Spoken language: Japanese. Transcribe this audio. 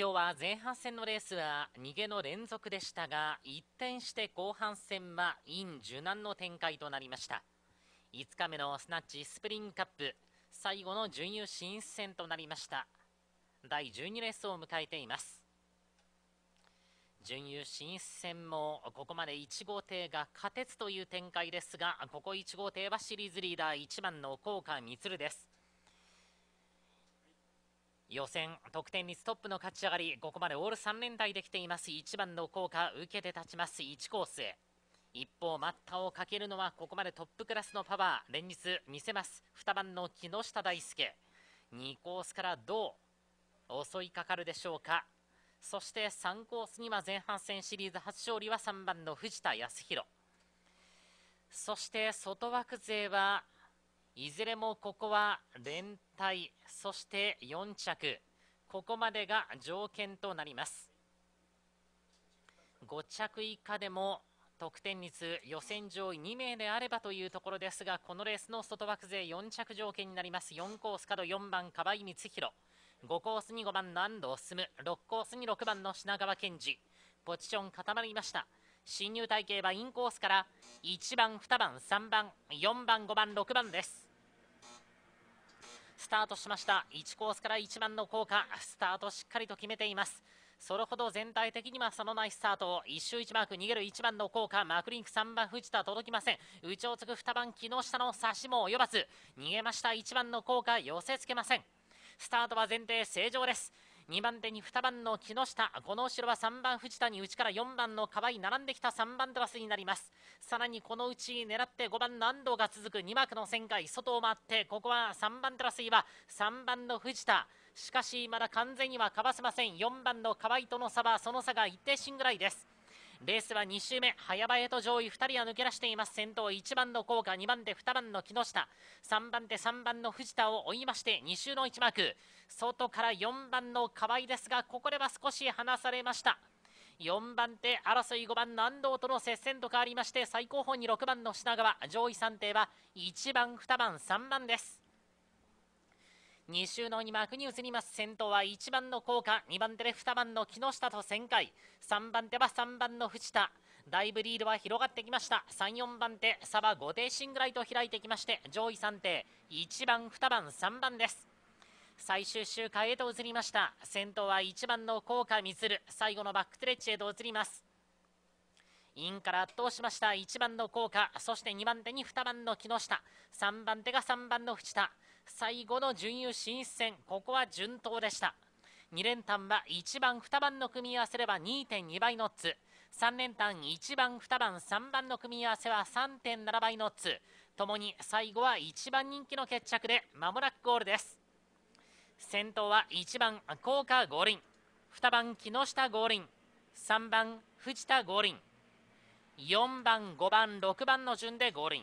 今日は前半戦のレースは逃げの連続でしたが一転して後半戦はイン受難の展開となりました5日目のスナッチスプリングカップ最後の準優進出戦となりました第12レースを迎えています準優進出戦もここまで1号艇が勝てつという展開ですがここ1号艇はシリーズリーダー1番の高川満です予選得点率トップの勝ち上がりここまでオール3連台できています1番の効果受けて立ちます1コース一方待ったをかけるのはここまでトップクラスのパワー連日見せます2番の木下大輔2コースからどう襲いかかるでしょうかそして3コースには前半戦シリーズ初勝利は3番の藤田康弘そして外枠勢はいずれもここは連帯そして4着ここまでが条件となります5着以下でも得点率予選上位2名であればというところですがこのレースの外枠勢4着条件になります4コース角4番河合光弘5コースに5番の安藤進6コースに6番の品川健二ポジション固まりました進入体系はインコースから1番2番3番4番5番6番ですスタートしました1コースから1番の効果スタートしっかりと決めていますそれほど全体的にはそのないスタート1周1マーク逃げる1番の効果マクリンク3番藤田届きません内をつく2番木下の差しも及ばず逃げました1番の効果寄せつけませんスタートは前提正常です2番手に2番の木下この後ろは3番藤田に内から4番の河合並んできた3番手バスになりますさらにこのうち狙って5番の安藤が続く2幕の旋回外を回ってここは3番手バスには3番の藤田しかしまだ完全にはかわせません4番の河合との差はその差が一定心ぐらいですレースは2周目早々と上位2人は抜け出しています先頭1番の効果2番手2番の木下3番手3番の藤田を追いまして2周の1マーク外から4番の河合ですがここでは少し離されました4番手争い5番の安藤との接戦と変わりまして最後方に6番の品川上位3艇は1番2番3番です2周の2幕に移ります先頭は1番の効果2番手で2番の木下と旋回3番手は3番の藤田だいぶリードは広がってきました34番手差は5停進ぐらいと開いてきまして上位3手1番2番3番です最終周回へと移りました先頭は1番の高架満最後のバックストレッチへと移りますインから圧倒しました1番の効果そして2番手に2番の木下3番手が3番の藤田最後の準優進出戦ここは順当でした2連単は1番2番の組み合わせれば2.2倍ノッツ3連単1番2番3番の組み合わせは3.7倍ノッツともに最後は1番人気の決着でまもなくゴールです先頭は1番高架五輪2番木下五輪3番藤田五輪4番5番6番の順で五輪